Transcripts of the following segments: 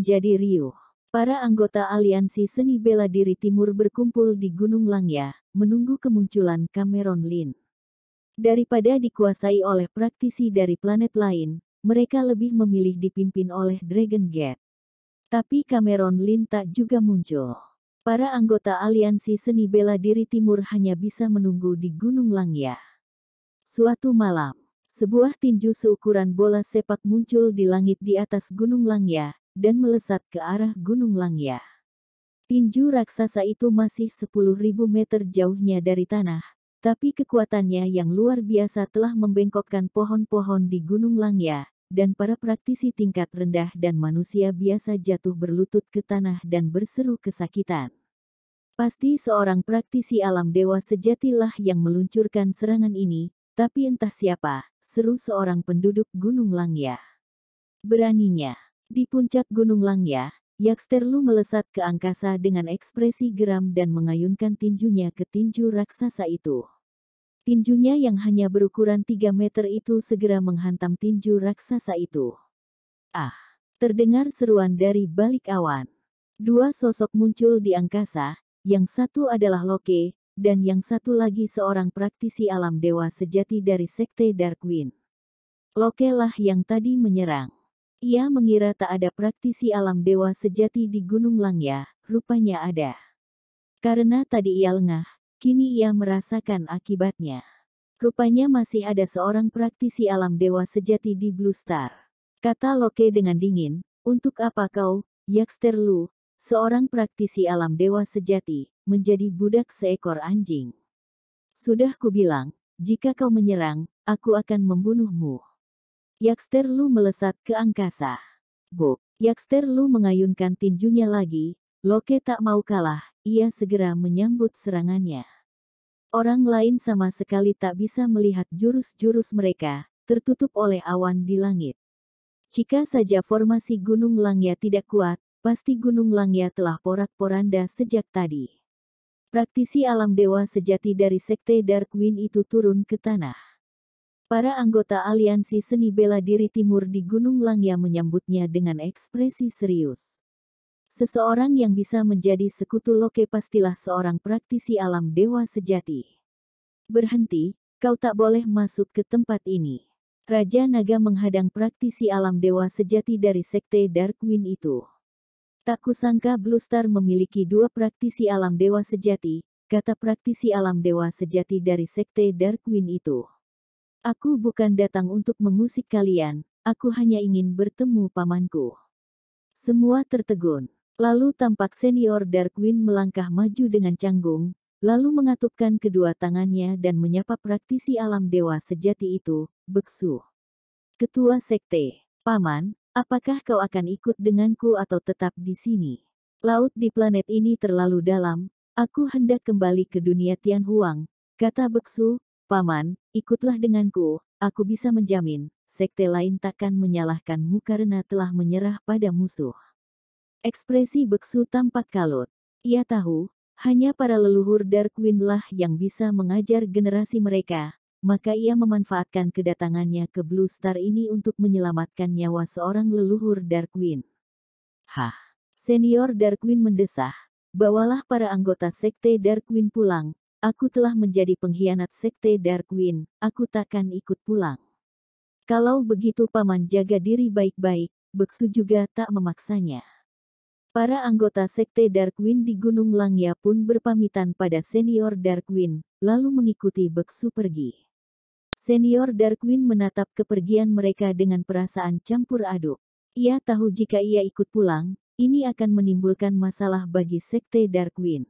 menjadi riuh. Para anggota Aliansi Seni Bela Diri Timur berkumpul di Gunung Langya, menunggu kemunculan Cameron Lin. Daripada dikuasai oleh praktisi dari planet lain, mereka lebih memilih dipimpin oleh Dragon Gate. Tapi Cameron Lin tak juga muncul. Para anggota Aliansi Seni Bela Diri Timur hanya bisa menunggu di Gunung Langya. Suatu malam, sebuah tinju seukuran bola sepak muncul di langit di atas Gunung Langya, dan melesat ke arah Gunung Langya. Tinju raksasa itu masih 10.000 meter jauhnya dari tanah, tapi kekuatannya yang luar biasa telah membengkokkan pohon-pohon di Gunung Langya, dan para praktisi tingkat rendah dan manusia biasa jatuh berlutut ke tanah dan berseru kesakitan. Pasti seorang praktisi alam dewa sejatilah yang meluncurkan serangan ini, tapi entah siapa, seru seorang penduduk Gunung Langya. Beraninya. Di puncak Gunung Langya, Yaksterlu melesat ke angkasa dengan ekspresi geram dan mengayunkan tinjunya ke tinju raksasa itu. Tinjunya yang hanya berukuran 3 meter itu segera menghantam tinju raksasa itu. Ah! Terdengar seruan dari balik awan. Dua sosok muncul di angkasa, yang satu adalah Loki dan yang satu lagi seorang praktisi alam dewa sejati dari sekte Darkwing. Loke lah yang tadi menyerang. Ia mengira tak ada praktisi alam dewa sejati di Gunung Langya, rupanya ada. Karena tadi ia lengah, kini ia merasakan akibatnya. Rupanya masih ada seorang praktisi alam dewa sejati di Blue Star. Kata Loke dengan dingin, untuk apa kau, Lu, seorang praktisi alam dewa sejati, menjadi budak seekor anjing? Sudah kubilang, jika kau menyerang, aku akan membunuhmu. Yakster Lu melesat ke angkasa. Bu, Yakster Lu mengayunkan tinjunya lagi, Loke tak mau kalah, ia segera menyambut serangannya. Orang lain sama sekali tak bisa melihat jurus-jurus mereka, tertutup oleh awan di langit. Jika saja formasi Gunung Langya tidak kuat, pasti Gunung Langya telah porak-poranda sejak tadi. Praktisi alam dewa sejati dari sekte Dark itu turun ke tanah. Para anggota Aliansi Seni Bela Diri Timur di Gunung Langya menyambutnya dengan ekspresi serius. Seseorang yang bisa menjadi sekutu Loke pastilah seorang praktisi alam dewa sejati. Berhenti, kau tak boleh masuk ke tempat ini. Raja Naga menghadang praktisi alam dewa sejati dari sekte Darkwing itu. Tak kusangka Bluestar memiliki dua praktisi alam dewa sejati, kata praktisi alam dewa sejati dari sekte Darkwing itu. Aku bukan datang untuk mengusik kalian, aku hanya ingin bertemu pamanku. Semua tertegun. Lalu tampak senior Darkwing melangkah maju dengan canggung, lalu mengatupkan kedua tangannya dan menyapa praktisi alam dewa sejati itu, Beksu. Ketua Sekte, Paman, apakah kau akan ikut denganku atau tetap di sini? Laut di planet ini terlalu dalam, aku hendak kembali ke dunia Tianhuang, kata Beksu, Paman, ikutlah denganku, aku bisa menjamin, sekte lain takkan menyalahkanmu karena telah menyerah pada musuh. Ekspresi Beksu tampak kalut. Ia tahu, hanya para leluhur Dark lah yang bisa mengajar generasi mereka, maka ia memanfaatkan kedatangannya ke Blue Star ini untuk menyelamatkan nyawa seorang leluhur Dark Hah! Senior Dark mendesah. Bawalah para anggota sekte Dark pulang, Aku telah menjadi pengkhianat sekte Darkwing, aku takkan ikut pulang. Kalau begitu paman jaga diri baik-baik, Beksu juga tak memaksanya. Para anggota sekte Darkwing di Gunung Langya pun berpamitan pada senior Darkwing, lalu mengikuti Beksu pergi. Senior Darkwing menatap kepergian mereka dengan perasaan campur aduk. Ia tahu jika ia ikut pulang, ini akan menimbulkan masalah bagi sekte Darkwing.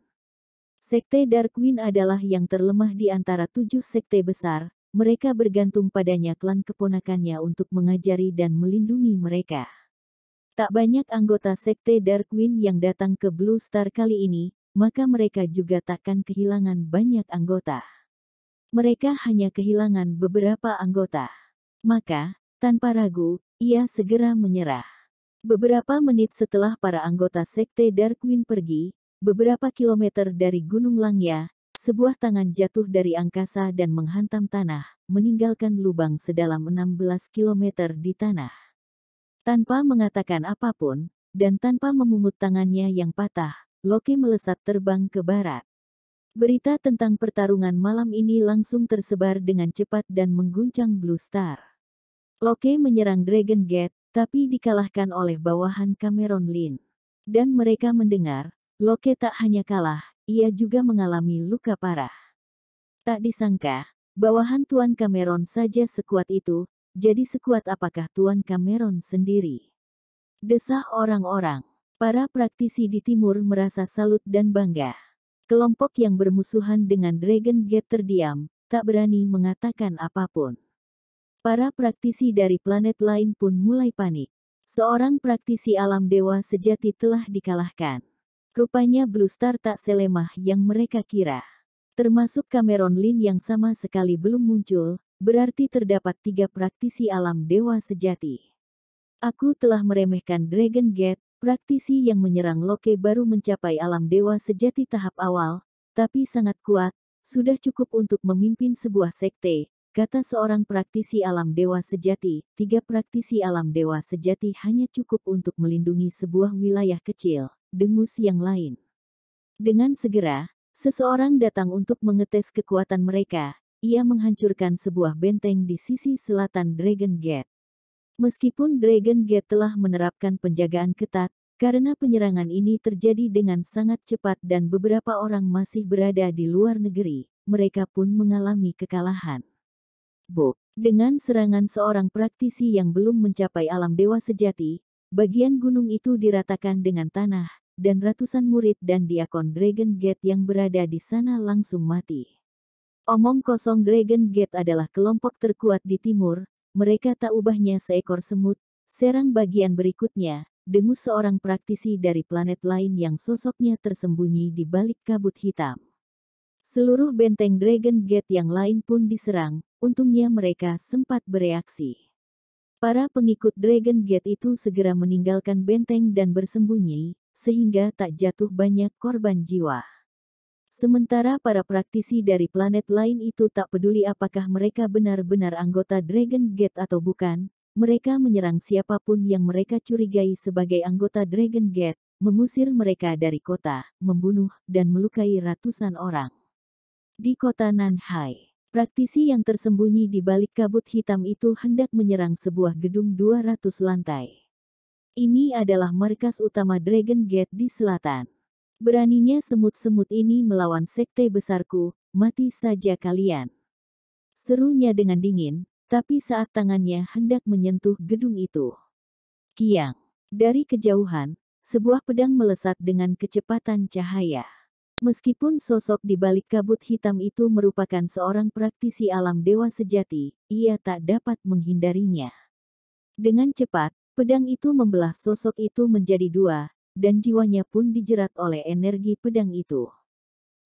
Sekte Darkwing adalah yang terlemah di antara tujuh sekte besar, mereka bergantung padanya klan keponakannya untuk mengajari dan melindungi mereka. Tak banyak anggota sekte Darkwing yang datang ke Blue Star kali ini, maka mereka juga takkan kehilangan banyak anggota. Mereka hanya kehilangan beberapa anggota. Maka, tanpa ragu, ia segera menyerah. Beberapa menit setelah para anggota sekte Darkwing pergi, Beberapa kilometer dari Gunung Langya, sebuah tangan jatuh dari angkasa dan menghantam tanah, meninggalkan lubang sedalam 16 km di tanah. Tanpa mengatakan apapun, dan tanpa memungut tangannya yang patah, Loki melesat terbang ke barat. Berita tentang pertarungan malam ini langsung tersebar dengan cepat dan mengguncang Blue Star. Loki menyerang Dragon Gate, tapi dikalahkan oleh bawahan Cameron Lin. Dan mereka mendengar, Loke tak hanya kalah, ia juga mengalami luka parah. Tak disangka, bawahan Tuan Cameron saja sekuat itu, jadi sekuat apakah Tuan Cameron sendiri? Desah orang-orang, para praktisi di timur merasa salut dan bangga. Kelompok yang bermusuhan dengan Dragon Gate terdiam, tak berani mengatakan apapun. Para praktisi dari planet lain pun mulai panik. Seorang praktisi alam dewa sejati telah dikalahkan. Rupanya Blue Star tak selemah yang mereka kira. Termasuk Cameron Lin yang sama sekali belum muncul, berarti terdapat tiga praktisi alam dewa sejati. Aku telah meremehkan Dragon Gate, praktisi yang menyerang Loke baru mencapai alam dewa sejati tahap awal, tapi sangat kuat, sudah cukup untuk memimpin sebuah sekte, kata seorang praktisi alam dewa sejati, tiga praktisi alam dewa sejati hanya cukup untuk melindungi sebuah wilayah kecil dengus yang lain. Dengan segera, seseorang datang untuk mengetes kekuatan mereka. Ia menghancurkan sebuah benteng di sisi selatan Dragon Gate. Meskipun Dragon Gate telah menerapkan penjagaan ketat, karena penyerangan ini terjadi dengan sangat cepat dan beberapa orang masih berada di luar negeri, mereka pun mengalami kekalahan. Bu, dengan serangan seorang praktisi yang belum mencapai alam dewa sejati, Bagian gunung itu diratakan dengan tanah, dan ratusan murid dan diakon Dragon Gate yang berada di sana langsung mati. Omong kosong Dragon Gate adalah kelompok terkuat di timur, mereka tak ubahnya seekor semut, serang bagian berikutnya, dengus seorang praktisi dari planet lain yang sosoknya tersembunyi di balik kabut hitam. Seluruh benteng Dragon Gate yang lain pun diserang, untungnya mereka sempat bereaksi. Para pengikut Dragon Gate itu segera meninggalkan benteng dan bersembunyi, sehingga tak jatuh banyak korban jiwa. Sementara para praktisi dari planet lain itu tak peduli apakah mereka benar-benar anggota Dragon Gate atau bukan, mereka menyerang siapapun yang mereka curigai sebagai anggota Dragon Gate, mengusir mereka dari kota, membunuh, dan melukai ratusan orang. Di kota Nanhai, Praktisi yang tersembunyi di balik kabut hitam itu hendak menyerang sebuah gedung 200 lantai. Ini adalah markas utama Dragon Gate di selatan. Beraninya semut-semut ini melawan sekte besarku, mati saja kalian. Serunya dengan dingin, tapi saat tangannya hendak menyentuh gedung itu. Kiang. Dari kejauhan, sebuah pedang melesat dengan kecepatan cahaya. Meskipun sosok di balik kabut hitam itu merupakan seorang praktisi alam dewa sejati, ia tak dapat menghindarinya. Dengan cepat, pedang itu membelah sosok itu menjadi dua, dan jiwanya pun dijerat oleh energi pedang itu.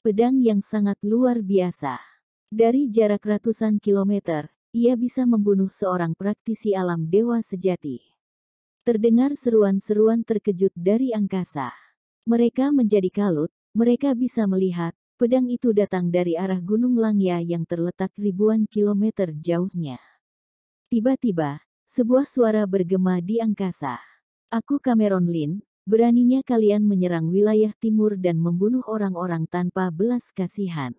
Pedang yang sangat luar biasa. Dari jarak ratusan kilometer, ia bisa membunuh seorang praktisi alam dewa sejati. Terdengar seruan-seruan terkejut dari angkasa. Mereka menjadi kalut, mereka bisa melihat, pedang itu datang dari arah Gunung Langya yang terletak ribuan kilometer jauhnya. Tiba-tiba, sebuah suara bergema di angkasa. Aku Cameron Lin, beraninya kalian menyerang wilayah timur dan membunuh orang-orang tanpa belas kasihan.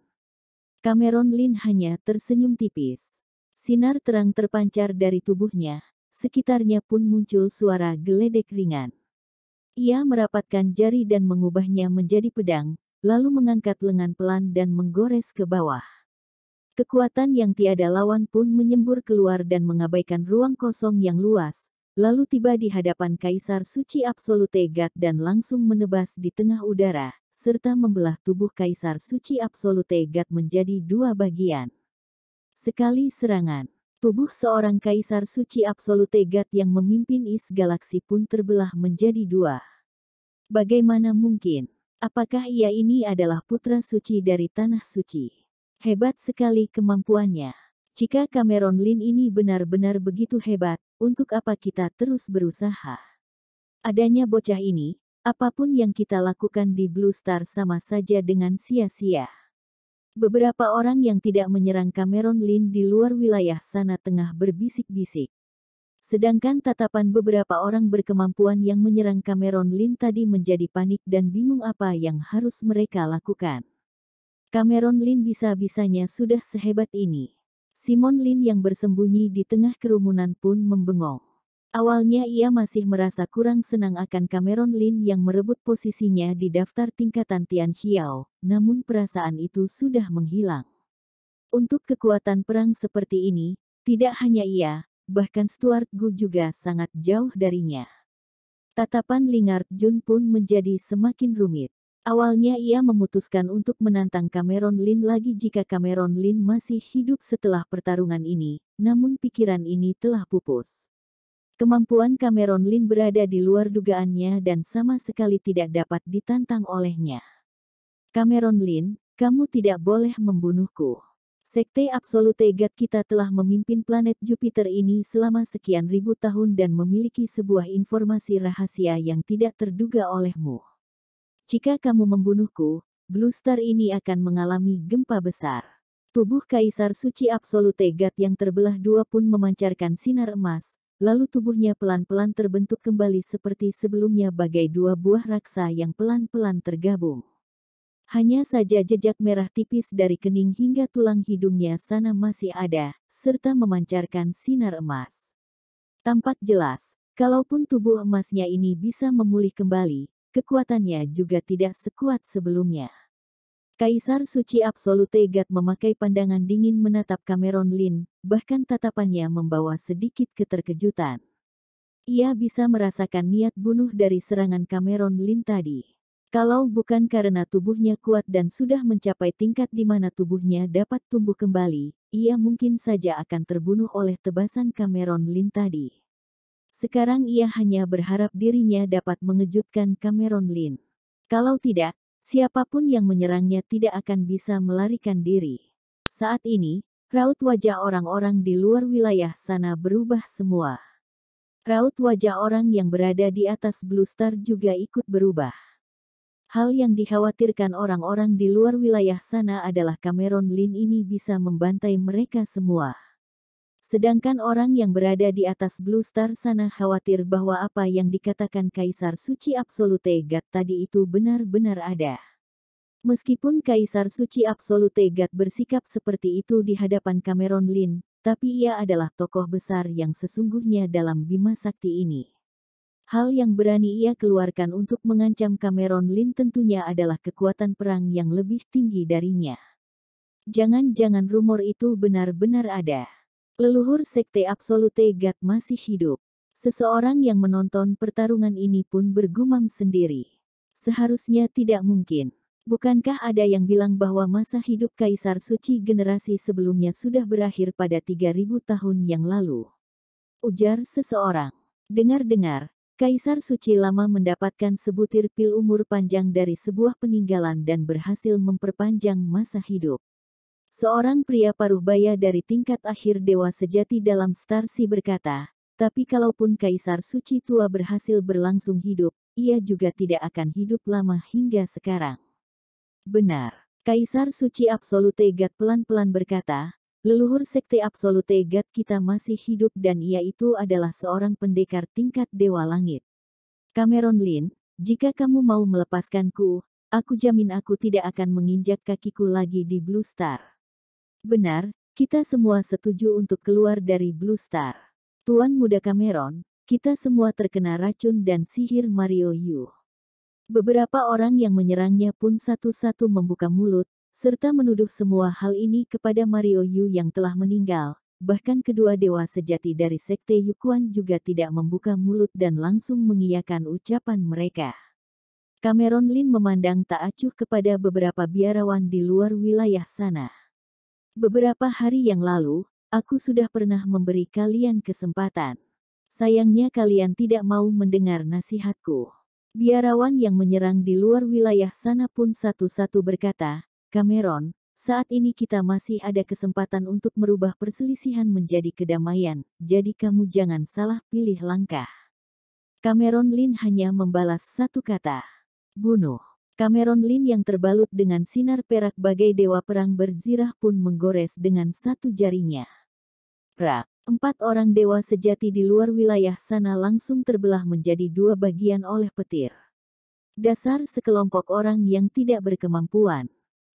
Cameron Lin hanya tersenyum tipis. Sinar terang terpancar dari tubuhnya, sekitarnya pun muncul suara geledek ringan. Ia merapatkan jari dan mengubahnya menjadi pedang, lalu mengangkat lengan pelan dan menggores ke bawah. Kekuatan yang tiada lawan pun menyembur keluar dan mengabaikan ruang kosong yang luas, lalu tiba di hadapan Kaisar Suci Absolute Gat dan langsung menebas di tengah udara, serta membelah tubuh Kaisar Suci Absolute Gat menjadi dua bagian. Sekali serangan, Tubuh seorang kaisar suci absolute God yang memimpin Is Galaksi pun terbelah menjadi dua. Bagaimana mungkin? Apakah ia ini adalah putra suci dari tanah suci? Hebat sekali kemampuannya. Jika Cameron Lin ini benar-benar begitu hebat, untuk apa kita terus berusaha? Adanya bocah ini, apapun yang kita lakukan di Blue Star sama saja dengan sia-sia. Beberapa orang yang tidak menyerang Cameron Lin di luar wilayah sana tengah berbisik-bisik. Sedangkan tatapan beberapa orang berkemampuan yang menyerang Cameron Lin tadi menjadi panik dan bingung apa yang harus mereka lakukan. Cameron Lin bisa-bisanya sudah sehebat ini. Simon Lin yang bersembunyi di tengah kerumunan pun membengong. Awalnya ia masih merasa kurang senang akan Cameron Lin yang merebut posisinya di daftar tingkatan Tian Xiao, namun perasaan itu sudah menghilang. Untuk kekuatan perang seperti ini, tidak hanya ia, bahkan Stuart Gu juga sangat jauh darinya. Tatapan Lingard Jun pun menjadi semakin rumit. Awalnya ia memutuskan untuk menantang Cameron Lin lagi jika Cameron Lin masih hidup setelah pertarungan ini, namun pikiran ini telah pupus. Kemampuan Cameron Lin berada di luar dugaannya dan sama sekali tidak dapat ditantang olehnya. Cameron Lin, kamu tidak boleh membunuhku. Sekte Absolute God kita telah memimpin planet Jupiter ini selama sekian ribu tahun dan memiliki sebuah informasi rahasia yang tidak terduga olehmu. Jika kamu membunuhku, Blue Star ini akan mengalami gempa besar. Tubuh Kaisar Suci Absolute God yang terbelah dua pun memancarkan sinar emas, Lalu tubuhnya pelan-pelan terbentuk kembali seperti sebelumnya bagai dua buah raksa yang pelan-pelan tergabung. Hanya saja jejak merah tipis dari kening hingga tulang hidungnya sana masih ada, serta memancarkan sinar emas. Tampak jelas, kalaupun tubuh emasnya ini bisa memulih kembali, kekuatannya juga tidak sekuat sebelumnya. Kaisar Suci Absolute Gat memakai pandangan dingin menatap Cameron Lin, bahkan tatapannya membawa sedikit keterkejutan. Ia bisa merasakan niat bunuh dari serangan Cameron Lin tadi. Kalau bukan karena tubuhnya kuat dan sudah mencapai tingkat di mana tubuhnya dapat tumbuh kembali, ia mungkin saja akan terbunuh oleh tebasan Cameron Lin tadi. Sekarang ia hanya berharap dirinya dapat mengejutkan Cameron Lin. Kalau tidak, Siapapun yang menyerangnya tidak akan bisa melarikan diri. Saat ini, raut wajah orang-orang di luar wilayah sana berubah semua. Raut wajah orang yang berada di atas Blue Star juga ikut berubah. Hal yang dikhawatirkan orang-orang di luar wilayah sana adalah Cameron Lin ini bisa membantai mereka semua. Sedangkan orang yang berada di atas Blue Star sana khawatir bahwa apa yang dikatakan Kaisar Suci Absolute God tadi itu benar-benar ada. Meskipun Kaisar Suci Absolute God bersikap seperti itu di hadapan Cameron Lin, tapi ia adalah tokoh besar yang sesungguhnya dalam Bima Sakti ini. Hal yang berani ia keluarkan untuk mengancam Cameron Lin tentunya adalah kekuatan perang yang lebih tinggi darinya. Jangan-jangan rumor itu benar-benar ada. Leluhur Sekte Absolute Gat masih hidup. Seseorang yang menonton pertarungan ini pun bergumam sendiri. Seharusnya tidak mungkin. Bukankah ada yang bilang bahwa masa hidup Kaisar Suci generasi sebelumnya sudah berakhir pada 3000 tahun yang lalu? Ujar seseorang. Dengar-dengar, Kaisar Suci lama mendapatkan sebutir pil umur panjang dari sebuah peninggalan dan berhasil memperpanjang masa hidup. Seorang pria paruh baya dari tingkat akhir dewa sejati dalam Starsi berkata, tapi kalaupun Kaisar Suci Tua berhasil berlangsung hidup, ia juga tidak akan hidup lama hingga sekarang. Benar. Kaisar Suci Absolute Gat pelan-pelan berkata, leluhur sekte Absolute Gat kita masih hidup dan ia itu adalah seorang pendekar tingkat dewa langit. Cameron Lin, jika kamu mau melepaskanku, aku jamin aku tidak akan menginjak kakiku lagi di Blue Star. Benar, kita semua setuju untuk keluar dari Blue Star. Tuan Muda Cameron, kita semua terkena racun dan sihir Mario Yu. Beberapa orang yang menyerangnya pun satu-satu membuka mulut, serta menuduh semua hal ini kepada Mario Yu yang telah meninggal. Bahkan kedua dewa sejati dari Sekte Yukuan juga tidak membuka mulut dan langsung mengiyakan ucapan mereka. Cameron Lin memandang tak acuh kepada beberapa biarawan di luar wilayah sana. Beberapa hari yang lalu, aku sudah pernah memberi kalian kesempatan. Sayangnya kalian tidak mau mendengar nasihatku. Biarawan yang menyerang di luar wilayah sana pun satu-satu berkata, Cameron, saat ini kita masih ada kesempatan untuk merubah perselisihan menjadi kedamaian, jadi kamu jangan salah pilih langkah. Cameron Lin hanya membalas satu kata, bunuh. Cameron Lin yang terbalut dengan sinar perak bagai dewa perang berzirah pun menggores dengan satu jarinya. Prak, empat orang dewa sejati di luar wilayah sana langsung terbelah menjadi dua bagian oleh petir. Dasar sekelompok orang yang tidak berkemampuan.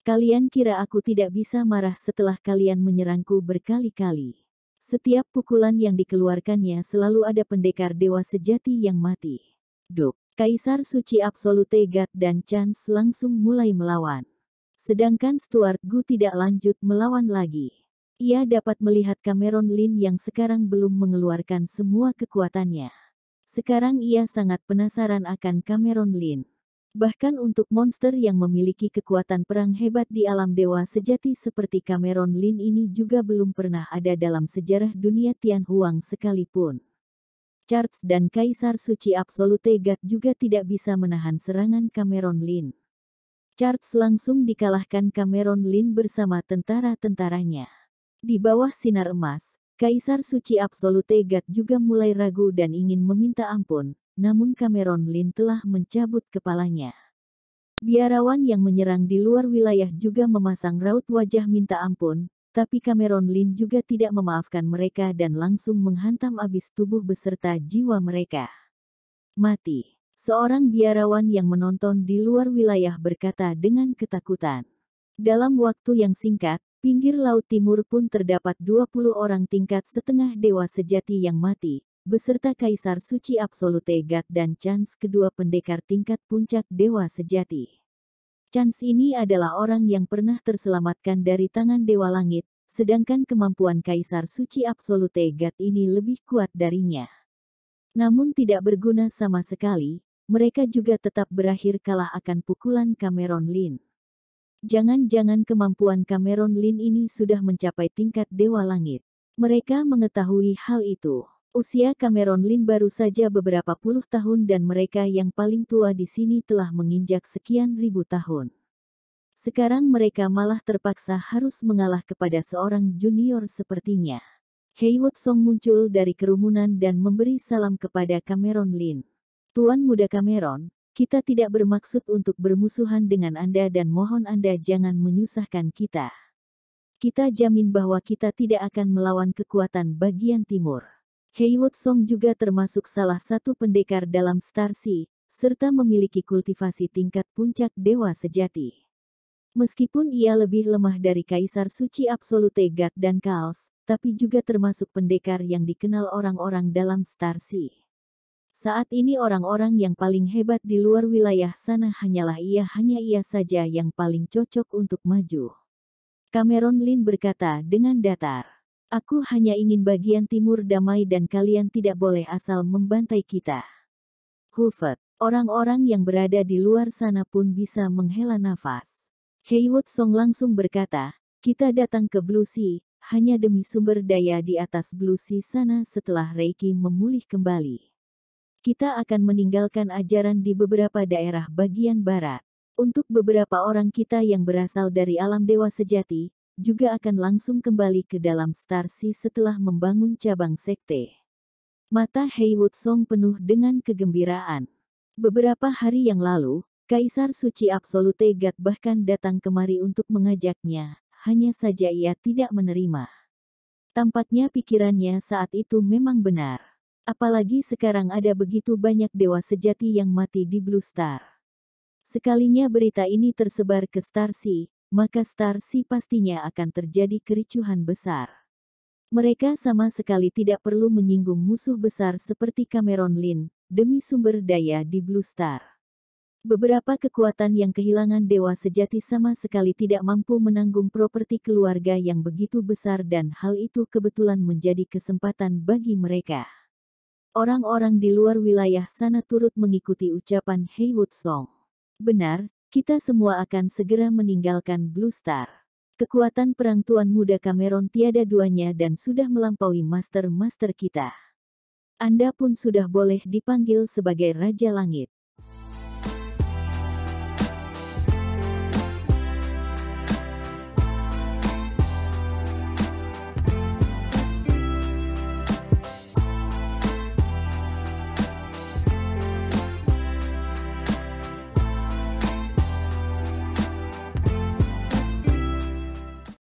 Kalian kira aku tidak bisa marah setelah kalian menyerangku berkali-kali. Setiap pukulan yang dikeluarkannya selalu ada pendekar dewa sejati yang mati. Duk, Kaisar Suci Absolute Gat dan Chance langsung mulai melawan. Sedangkan Stuart Gu tidak lanjut melawan lagi. Ia dapat melihat Cameron Lin yang sekarang belum mengeluarkan semua kekuatannya. Sekarang ia sangat penasaran akan Cameron Lin. Bahkan untuk monster yang memiliki kekuatan perang hebat di alam dewa sejati seperti Cameron Lin ini juga belum pernah ada dalam sejarah dunia Tian Huang sekalipun. Charles dan Kaisar Suci Absolute Gat juga tidak bisa menahan serangan Cameron Lin. Charles langsung dikalahkan Cameron Lin bersama tentara-tentaranya. Di bawah sinar emas, Kaisar Suci Absolute Gat juga mulai ragu dan ingin meminta ampun, namun Cameron Lin telah mencabut kepalanya. Biarawan yang menyerang di luar wilayah juga memasang raut wajah minta ampun, tapi Cameron Lin juga tidak memaafkan mereka dan langsung menghantam abis tubuh beserta jiwa mereka. Mati. Seorang biarawan yang menonton di luar wilayah berkata dengan ketakutan. Dalam waktu yang singkat, pinggir laut timur pun terdapat 20 orang tingkat setengah dewa sejati yang mati, beserta Kaisar Suci Absolute Gat dan Chance kedua pendekar tingkat puncak dewa sejati. Chance ini adalah orang yang pernah terselamatkan dari tangan Dewa Langit, sedangkan kemampuan Kaisar Suci Absolute God ini lebih kuat darinya. Namun tidak berguna sama sekali, mereka juga tetap berakhir kalah akan pukulan Cameron Lin. Jangan-jangan kemampuan Cameron Lin ini sudah mencapai tingkat Dewa Langit. Mereka mengetahui hal itu. Usia Cameron Lin baru saja beberapa puluh tahun dan mereka yang paling tua di sini telah menginjak sekian ribu tahun. Sekarang mereka malah terpaksa harus mengalah kepada seorang junior sepertinya. Heywood Song muncul dari kerumunan dan memberi salam kepada Cameron Lin. Tuan muda Cameron, kita tidak bermaksud untuk bermusuhan dengan Anda dan mohon Anda jangan menyusahkan kita. Kita jamin bahwa kita tidak akan melawan kekuatan bagian timur. Heiwood Song juga termasuk salah satu pendekar dalam Starsi, serta memiliki kultivasi tingkat puncak dewa sejati. Meskipun ia lebih lemah dari Kaisar Suci Absolute Gat dan Kals, tapi juga termasuk pendekar yang dikenal orang-orang dalam Starsi. Saat ini orang-orang yang paling hebat di luar wilayah sana hanyalah ia hanya ia saja yang paling cocok untuk maju. Cameron Lin berkata dengan datar. Aku hanya ingin bagian timur damai dan kalian tidak boleh asal membantai kita. Hufat, orang-orang yang berada di luar sana pun bisa menghela nafas. Heywood Song langsung berkata, kita datang ke Blue hanya demi sumber daya di atas Blue sana setelah Reiki memulih kembali. Kita akan meninggalkan ajaran di beberapa daerah bagian barat. Untuk beberapa orang kita yang berasal dari alam dewa sejati, juga akan langsung kembali ke dalam Starsi setelah membangun cabang sekte. Mata Heywood Song penuh dengan kegembiraan. Beberapa hari yang lalu, Kaisar Suci Absolute Gat bahkan datang kemari untuk mengajaknya, hanya saja ia tidak menerima. Tampaknya pikirannya saat itu memang benar. Apalagi sekarang ada begitu banyak dewa sejati yang mati di Blue Star. Sekalinya berita ini tersebar ke Starsi, maka Star Sea pastinya akan terjadi kericuhan besar. Mereka sama sekali tidak perlu menyinggung musuh besar seperti Cameron Lin, demi sumber daya di Blue Star. Beberapa kekuatan yang kehilangan dewa sejati sama sekali tidak mampu menanggung properti keluarga yang begitu besar dan hal itu kebetulan menjadi kesempatan bagi mereka. Orang-orang di luar wilayah sana turut mengikuti ucapan Heywood Song. Benar, kita semua akan segera meninggalkan Blue Star. Kekuatan perang Tuan Muda Cameron tiada duanya dan sudah melampaui master-master kita. Anda pun sudah boleh dipanggil sebagai Raja Langit.